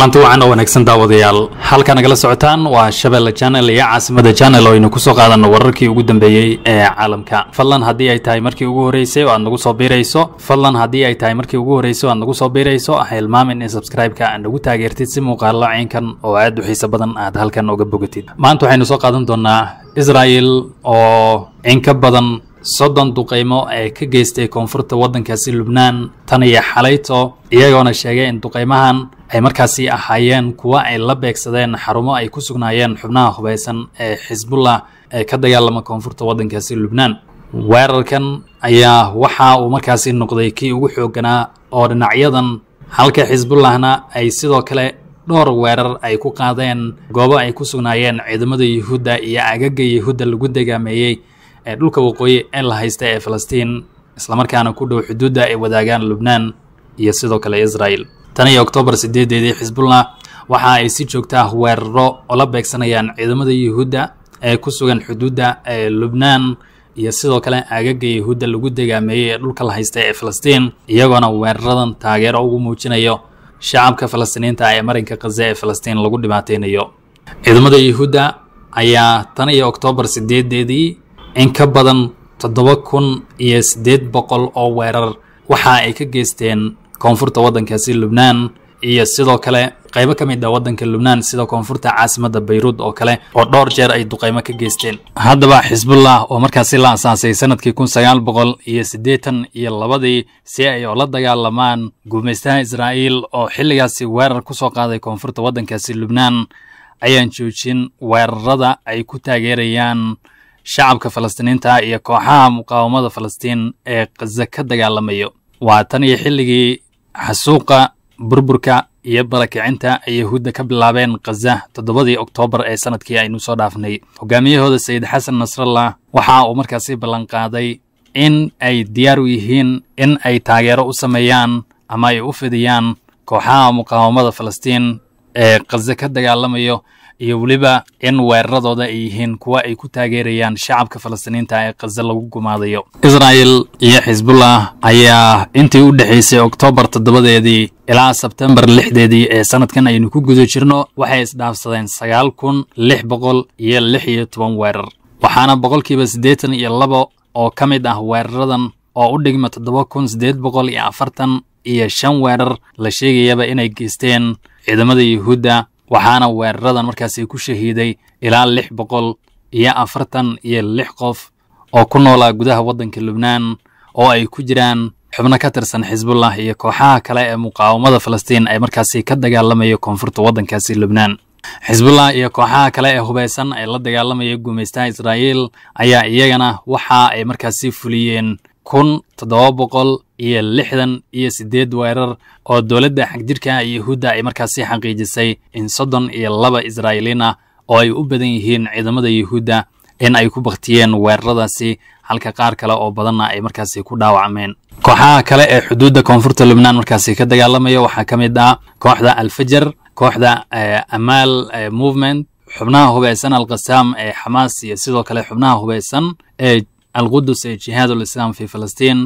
kulanti wacan oo wanaagsan daawadayaal halka nagala socotaan waa shabeelle janel iyo caasimada janel oo aynu ku soo qaadano wararkii ugu dambeeyey ee caalamka fadlan haddii ay tahay markii ugu horeysay oo aad nagu soo biirayso fadlan haddii ay tahay markii ugu horeysay oo aad nagu soo biirayso ha ilmaamin in subscribe-ka aad nagu taageertid si muuqaalo caynkan oo aad u xiiso badan aad halkan uga bogatid maanta waxaynu soo qaadan doonaa israel oo cinka badan soddon duqaymo ee ka geystay koonfurta waddankaasi lubnaan tan iyo xalayto iyagoona sheegay in duqaymahan ay markaasi ahaayeen kuwa ay la beegsadeen xarumo ay ku sugnaayeen xubnaha hubaysan ee xisbullah ee ka dagaalama koonfurta waddankaasi lubnaan weerarkan ayaa waxa uu markaasi noqday kii ugu xooganaa oo dhinacyadan halka xisbullahna ay sidoo kale dhowr weerar ay ku qaadeen goobo ay ku sugnaayeen ciidamada yuhuudda iyo agaga yuhuudda lagu degaameeyey ee dhulka waqooyi ee la haysta ee falastiin islamarkaana ku dhow xuduudda ay wadaagaan lubnaan iyo sidoo kale israa'el tan iyo oktoobar sideedeedii xisbullah waxa ay si joogtaa ah weeraro ula beegsanayaan ciidamada yuhuudda ee ku sugan xuduudda ee lubnaan iyo sidoo kale aagaga yuhuudda lagu degaameeyey ee dhulka la haysta ee falastiin iyagoona weeraradan taageero ugu muujinayo shacabka falastiiniinta ee marinka khaza ee falastiin lagu dhibaateynayo ciidamada yuhuudda ayaa tan iyo oktoobar sideedeedii in ka badan toddoba kun iyo siddeed boqol oo weerar waxa ay ka geysteen koonfurta waddankaasi lubnaan iyo sidoo kale qaybo ka mid ah waddanka lubnaan sida koonfurta caasimadda bayruud oo kale oo dhowr jeer ay duqaymo ka geysteen haddaba xisbullah oo markaasi la asaasay sanadkii kun sagaal boqol iyo siddeetan iyo labadii si ay ula dagaalamaan gumaystaha israa'iil oo xilligaasi weerar ku soo qaaday koonfurta waddankaasi lubnaan ayaan joojin weerarada ay ku taageerayaan shacabka falastiiniinta iyo kooxaha muqaawamada falastiin ee khaza ka dagaalamayo waa tan iyo xilligii xasuuqa burburka iyo barakicinta ay yahuudda ka bilaabeen khaza toddobadii oktoobar ee sannadkii aynu soo dhaafnay hogaamiyahooda sayid xasan nasrallah waxa uu markaasi ballanqaaday in ay diyaar u yihiin in ay taageero u sameeyaan ama ay u fidiyaan kooxaha muqaawamada falastiin ee khaza ka dagaalamayo iyo weliba in weeraradooda ay yihiin kuwa ay ku taageerayaan shacabka falastiniinta ee khaza lagu gumaadayo israa'el iyo xisbullah ayaa intii u dhexaysay oktoobar toddobadeedii ilaa sebtembar lixdeedii ee sanadkan aynu ku guda jirno waxay isdhaafsadeen sagaal kun lix boqol iyo lix iyo toban weerar waxaana boqolkiiba siddeetan iyo labo oo ka mid ah weeraradan oo u dhigma toddoba kun siddeed boqol iyo afartan iyo shan weerar la sheegayaba inay geysteen ciidamada yuhuudda waxaana weeraradan markaasi ku shahiiday ilaa lix boqol iyo afartan iyo lix qof oo ku noolaa gudaha waddanka lubnaan oo ay ku jiraan xubno ka tirsan xisbullah iyo kooxaha kale ee muqaawamada falastiin ay markaasi ka dagaalamaya koonfurta waddankaasi lubnaan xisbullah iyo kooxaha kale ee hubaysan ee la dagaalamaya gumaystaha israa'iil ayaa iyagana waxa ay markaasi fuliyeen kun toddoba boqol iyo lixdan iyo siddeed weerar oo dowladda xagjirka iyo ah yahuudda ay markaasi xaqiijisay in soddon iyo laba israa'iiliina ah oo ay u badan yihiin ciidamada yuhuudda in ay ku baktiyeen weeraradaasi halka qaar kale oo badanna ay markaasi ku dhaawacmeen kooxaha kale ee xuduudda koonfurta lubnaan markaasi ka dagaalamaya waxaa ka mid ah kooxda alfajar kooxda eh, amaal eh, movement xubnaha hubaysan alkhasaam ee eh, xamaas iyo sidoo kale xubnaha hubaysan ee alqudus ee jihaadul islaam fi falastiin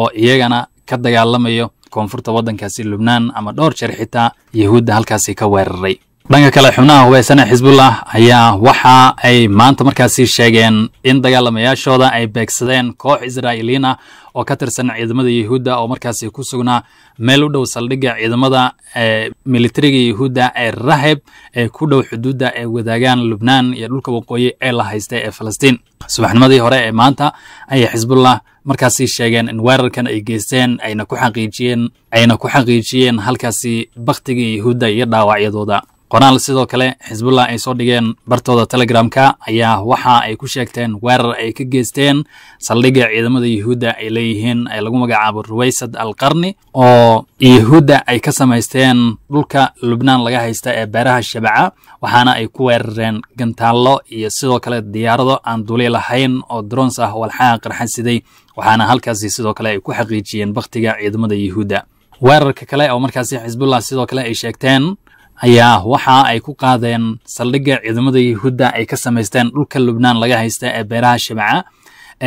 oo iyagana ka dagaalamayo koonfurta waddankaasi lubnaan ama dhowr jeer xitaa yahuudda halkaasi ka weeraray dhanka kale xubnaha hubeysana xisbullah ayaa waxa ay maanta markaasi sheegeen in dagaalamayaashooda ay beegsadeen koox israa'iiliyiin ah oo ka tirsan ciidamada yahuudda oo markaasi ku sugnaa meel u dhow saldhigga ciidamada eh, militariga yahuudda ee raheb ee ku dhow xuduudda ay wadaagaan lubnaan iyo dhulka waqooyi ee la haysta ee falastiin subaxnimadii hore ee maanta ayay xisbullah markaasi sheegeen in weerarkan ay geysteen ayna ku xaqiijiyeen ayna ku xaqiijiyeen halkaasi bakhtiga yahuudda iyo dhaawacyadooda qoraal sidoo kale xisbullah ay soo dhigeen bartooda telegramka ayaa waxa ay ku sheegteen weerar ay ka geysteen saldhigga ciidamada yuhuudda ay leeyihiin ee lagu magacaabo ruwaysad al qarni oo yuhuudda ay ka samaysteen dhulka lubnaan laga haysta ee beeraha shabaca waxaana ay ku weerareen gantaallo iyo sidoo kale diyaarado aan duuli lahayn oo drons ah walxaha qarxansiday waxaana halkaasi sidoo kale ay ku xaqiijiyeen bakhtiga ciidamada yuhuudda weerarka kale oo markaasi xisbullah sidoo kale ay sheegteen ayaa waxa ay ku qaadeen saldhigga ciidamada yuhuudda ay ka samaysteen dhulka lubnaan laga haysta ee beeraha shimca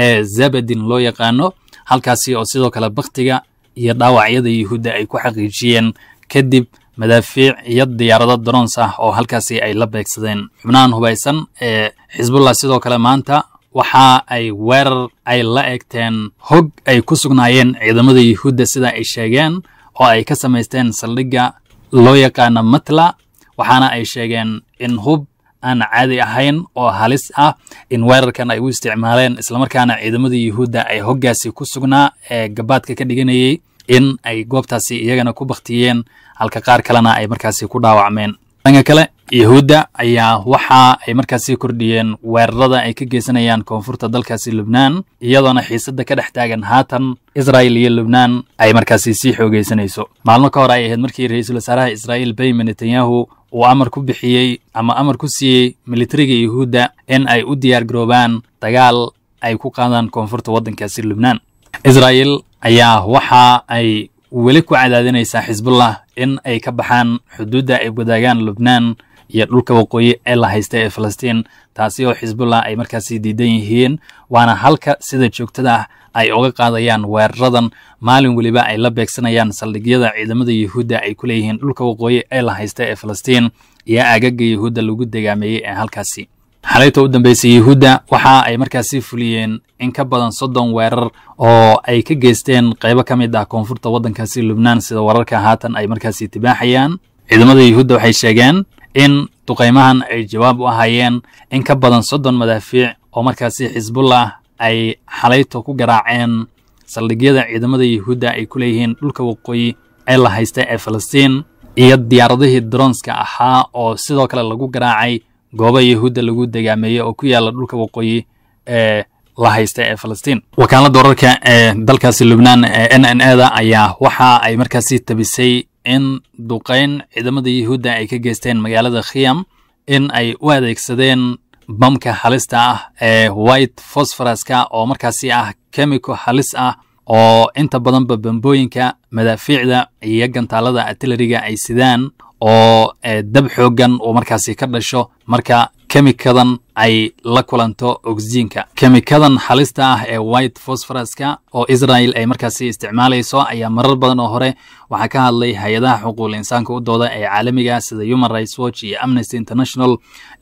ee zabadin loo yaqaano halkaasi oo sidoo kale bakhtiga iyo dhaawacyada yuhuudda ay ku xaqiijiyeen kadib madaafiic iyo diyaarado darons ah oo halkaasi ay la beegsadeen xubnahan hubaysan ee xisbullah sidoo kale maanta waxa ay weerar ay la egteen hog ay ku sugnaayeen ciidamada yuhuudda sida ay sheegeen oo ay ka samaysteen saldhigga loo yaqaana matla waxaana ay sheegeen in hub aan caadi ahayn oo halis ah in weerarkan ay u isticmaaleen islamarkaana ciidamada yuhuudda ay hoggaasi ku sugnaa ee gabaadka ka dhiganayay in ay goobtaasi iyagana ku bakhtiyeen halka qaar kalena ay markaasi ku dhaawacmeen dhanka kale yahuudda ayaa waxa ay markaas sii kordhiyeen weerarada ay ka geysanayaan koonfurta dalkaasi lubnaan iyadoona xiisadda ka dhex taagan haatan israa'il iyo lubnaan ay markaasi sii xoogaysanayso maalmo ka hor ay ahayd markii ra-iisul wasaaraha israa'iil benyamin netanyahu uu amar ku bixiyey ama amar ku siiyey militariga yahuudda in ay u diyaar garoobaan dagaal ay ku qaadaan koonfurta waddankaasi lubnaan israa'iil ayaa waxa ay weli ku cadaadinaysaa xisbullah in ay ka baxaan xuduudda ay wadaagaan lubnaan iyo dhulka waqooyi ee la haysta ee falastiin taasi oo xisbullah ay markaasi diidan yihiin waana halka sida joogtada ah ay oga qaadayaan weeraradan maalin weliba ay la beegsanayaan saldhigyada ciidamada yuhuudda ay ku leeyihiin dhulka waqooyi ee la haysta ee falastiin iyo aagaga yuhuudda lagu degaameeyey ee halkaasi xalayta u dambeysay yuhuudda waxa ay markaasi fuliyeen in ka badan soddon weerar oo ay ka geysteen qaybo ka mid ah koonfurta waddankaasi lubnaan sida wararka haatan ay markaasi tibaaxayaan ciidamada yuhuudda waxay sheegeen in duqaymahan ay jawaab u ahaayeen in ka badan soddon madaafiic oo markaasi xisbullah ay xalayto ku garaaceen saldhigyada ciidamada yuhuudda ay ku leeyihiin dhulka waqooyi ee la haysta ee falastiin iyo diyaaradihii dronska ahaa oo sidoo kale lagu garaacay gooba yuhuudda lagu degaameeyey oo ku yaalla dhulka waqooyi ee la haysta ee falastiin wakaalada wararka ee dalkaasi lubnaan ee n n e da ayaa waxa ay markaasi tabisay in duqeyn ciidamada yuhuudda ay ka geysteen magaalada khiyam in ay u adeegsadeen bamka halista ah ee white fosforaska oo markaasi ah kemiko halis ah oo inta badanba bambooyinka madaafiicda iyo gantaalada artilariga ay sidaan oo eh, dab xooggan uu markaasi ka dhasho marka kemikadan ay la kulanto ogsijiinka kemikadan xalista ah ee white fosforaska oo israel ay markaasi isticmaalayso ayaa marar badan oo hore waxaa ka hadlay hay-adaha xuquuqul insaanka u dooda ee caalamiga sida human rights watch iyo amnesty international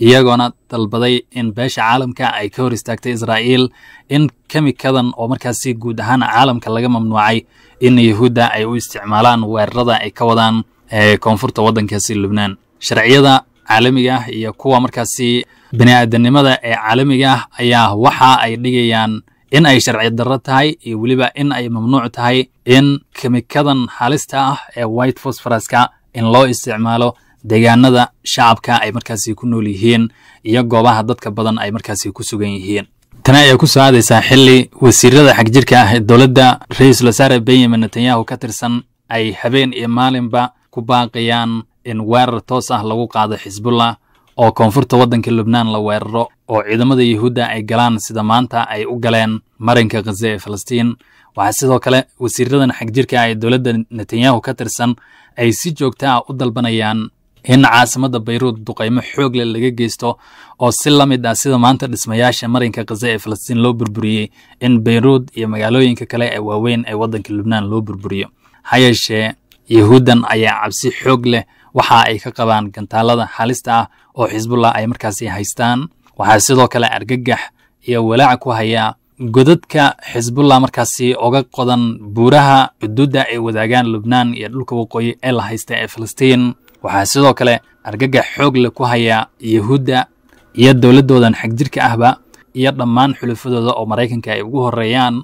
iyagoona dalbaday in beesha caalamka ay ka hor istaagtay israel in kemikadan oo markaasi guud ahaan caalamka laga mamnuucay in yahuudda ay u isticmaalaan weerarada ay ka wadaan koonfurta waddankaasi lubnaan sharciyada caalamiga ah iyo kuwa markaasi bini'aadamnimada ee caalamiga ah ayaa waxa ay dhigayaan in ay sharci darro tahay iyo weliba in ay mamnuuc tahay in kimikadan halista ah ee white fosforaska in loo isticmaalo deegaanada shacabka ay markaasi ku nool yihiin iyo goobaha dadka badan ay markaasi ku sugan yihiin tani ayaa ku soo aadaysaa xilli wasiirada xagjirka ah ee dowladda ra-iisul wasaare benyamin netanyahu ka tirsan ay habeen iyo maalinba ku baaqayaan in weerar toos ah lagu qaado xisbullah oo koonfurta waddanka lubnaan la weeraro oo ciidamada yuhuudda ay galaan sida maanta ay u galeen marinka khaze ee falastiin waxaa sidoo kale wasiiradan xagjirka ah ee dowladda netanyahu ka tirsan ay si joogta ah u dalbanayaan in caasimada bayruud duqaymo xoog leh laga geysto oo si la mid ah sida maanta dhismayaasha marinka khase ee falastiin loo burburiyey in bayruud iyo magaalooyinka kale ee waaweyn ee waddanka lubnaan loo burburiyo ha yeeshee yuhuuddan ayaa cabsi xoog leh waxa ay ka qabaan gantaalada xaalista ah oo xisbullah ay markaasi haystaan waxaa sidoo kale argagax iyo walaac ku hayaa godadka xisbullah markaasi oga qodan buuraha xuduudda ay wadaagaan lubnaan iyo dhulka waqooyi ee la haysta ee filistiin waxaa sidoo kale argagax xoogle ku hayaa yuhuudda iyo dowladdoodan xagjirka ahba iyo dhammaan xulufadooda oo maraykanka ay ugu horreeyaan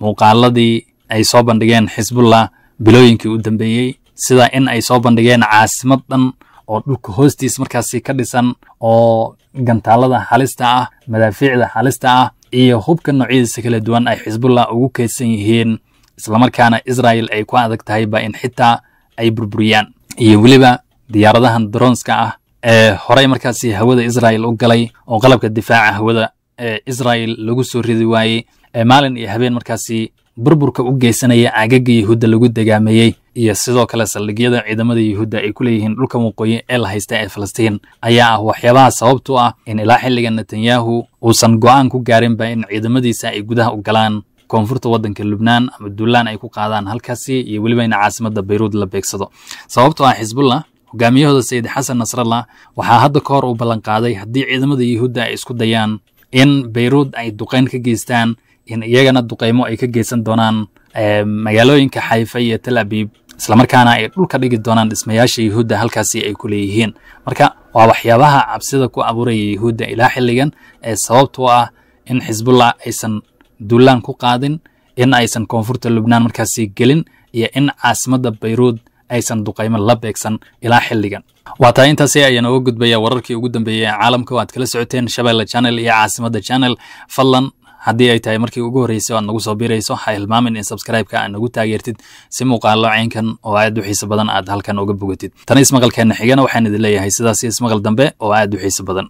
muuqaaladii ay soo bandhigeen xisbullah bilooyinkii u dambeeyey sida in ay soo bandhigeen caasimad dhan oo dhulka hoostiis markaasi ka dhisan oo gantaalada halista ah madaafiicda halista ah iyo hubka noocyadiisa kala duwan ay xisbullah ugu kaydsan yihiin islamarkaana israel ay ku adag tahay ba in xitaa ay burburiyaan iyo weliba diyaaradahan daroonska ah ee horay markaasi hawada isra'el u galay oo qalabka difaaca hawada ee israa'el lagu soo ridi waayey ee maalin iyo habeen markaasi burburka u geysanaya cagaga yuhuudda lagu degaameeyey iyo sidoo kale saldhigyada ciidamada yuhuudda ay ku leeyihiin dhulka waqooyi ee la haysta ee falastiin ayaa ah waxyaabaha sababtu ah in ilaa xilliga netanyahu uusan go'aan ku gaarinba in ciidamadiisa ay gudaha u galaan koonfurta waddanka lubnaan ama duulaan ay ku qaadaan halkaasi iyo weliba in caasimadda bayruud la beegsado sababtoo ah xisbullah hogaamiyahooda sayid xasan nasrallah waxaa hadda ka hor u ballanqaaday haddii ciidamada yuhuudda ay isku dayaan in bayruud ay duqayn ka geystaan in iyagana duqaymo ay ka geysan doonaan magaalooyinka xayfa iyo tal abiib islamarkaana ay dhulka dhigi doonaan dhismayaasha yuhuudda halkaasi ay ku leeyihiin marka waa waxyaabaha cabsida ku abuuraya yuhuudda ilaa xilligan ee sababtoo ah in xisbullah aysan duulaan ku qaadin in aysan koonfurta lubnaan markaasi gelin iyo in caasimadda bayruud aysan duqaymo la beegsan ilaa xilligan waa tahay intaasi ayaan uga gudbayaa wararkii ugu dambeeyey ee caalamka waad kala socoteen shabeelle channel iyo caasimada channel fadlan haddii ay tahay markii ugu horreysay o aad nagu soo birayso ha hilmaamin in sabskribeka aad nagu taageertid si muuqaallo caynkan oo aad u xiiso badan aad halkan uga bogatid tani ismaqalkeenna xigana waxaan idin leeyahay sidaas ismaqal dambe oo aad u xiiso badan